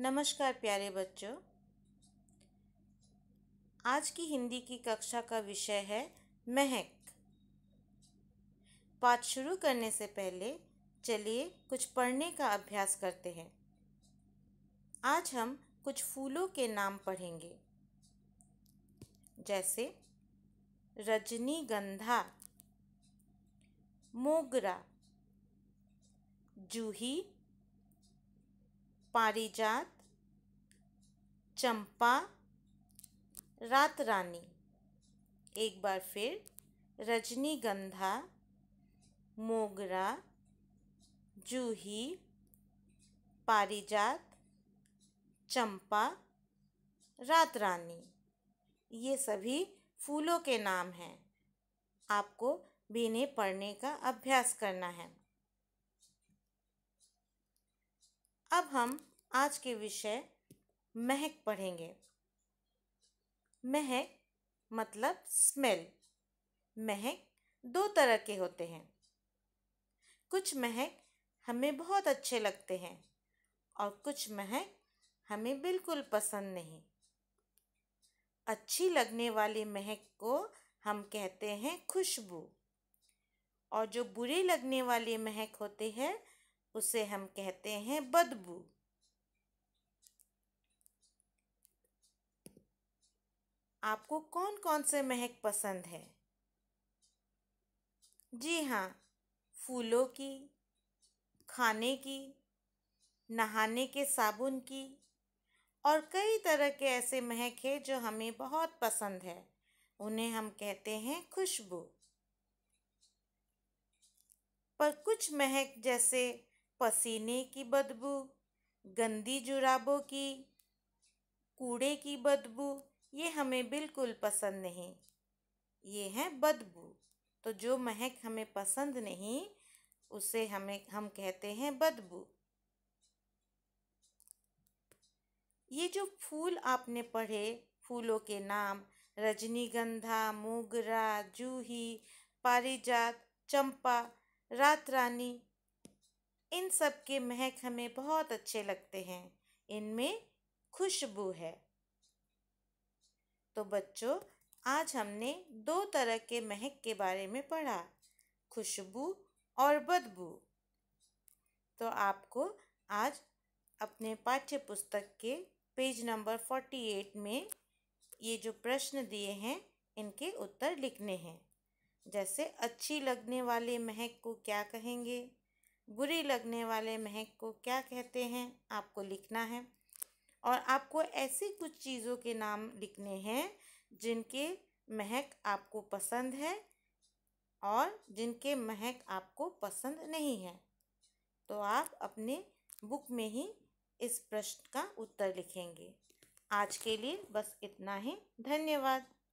नमस्कार प्यारे बच्चों आज की हिंदी की कक्षा का विषय है महक पाठ शुरू करने से पहले चलिए कुछ पढ़ने का अभ्यास करते हैं आज हम कुछ फूलों के नाम पढ़ेंगे जैसे रजनीगंधा मोगरा जूही पारिजात चंपा रात रानी एक बार फिर रजनीगंधा मोगरा जूही पारिजात चंपा रात रानी ये सभी फूलों के नाम हैं आपको भी इन्हें पढ़ने का अभ्यास करना है अब हम आज के विषय महक पढ़ेंगे महक मतलब स्मेल महक दो तरह के होते हैं कुछ महक हमें बहुत अच्छे लगते हैं और कुछ महक हमें बिल्कुल पसंद नहीं अच्छी लगने वाली महक को हम कहते हैं खुशबू और जो बुरे लगने वाले महक होती है उसे हम कहते हैं बदबू आपको कौन कौन से महक पसंद है जी हाँ फूलों की खाने की नहाने के साबुन की और कई तरह के ऐसे महक है जो हमें बहुत पसंद है उन्हें हम कहते हैं खुशबू पर कुछ महक जैसे पसीने की बदबू गंदी जुराबों की कूड़े की बदबू ये हमें बिल्कुल पसंद नहीं ये है बदबू तो जो महक हमें पसंद नहीं उसे हमें हम कहते हैं बदबू ये जो फूल आपने पढ़े फूलों के नाम रजनीगंधा मोगरा जूही पारिजात चंपा रात रानी इन सब के महक हमें बहुत अच्छे लगते हैं इनमें खुशबू है तो बच्चों आज हमने दो तरह के महक के बारे में पढ़ा खुशबू और बदबू तो आपको आज अपने पाठ्य पुस्तक के पेज नंबर फोर्टी एट में ये जो प्रश्न दिए हैं इनके उत्तर लिखने हैं जैसे अच्छी लगने वाले महक को क्या कहेंगे बुरी लगने वाले महक को क्या कहते हैं आपको लिखना है और आपको ऐसी कुछ चीज़ों के नाम लिखने हैं जिनके महक आपको पसंद है और जिनके महक आपको पसंद नहीं है तो आप अपने बुक में ही इस प्रश्न का उत्तर लिखेंगे आज के लिए बस इतना ही धन्यवाद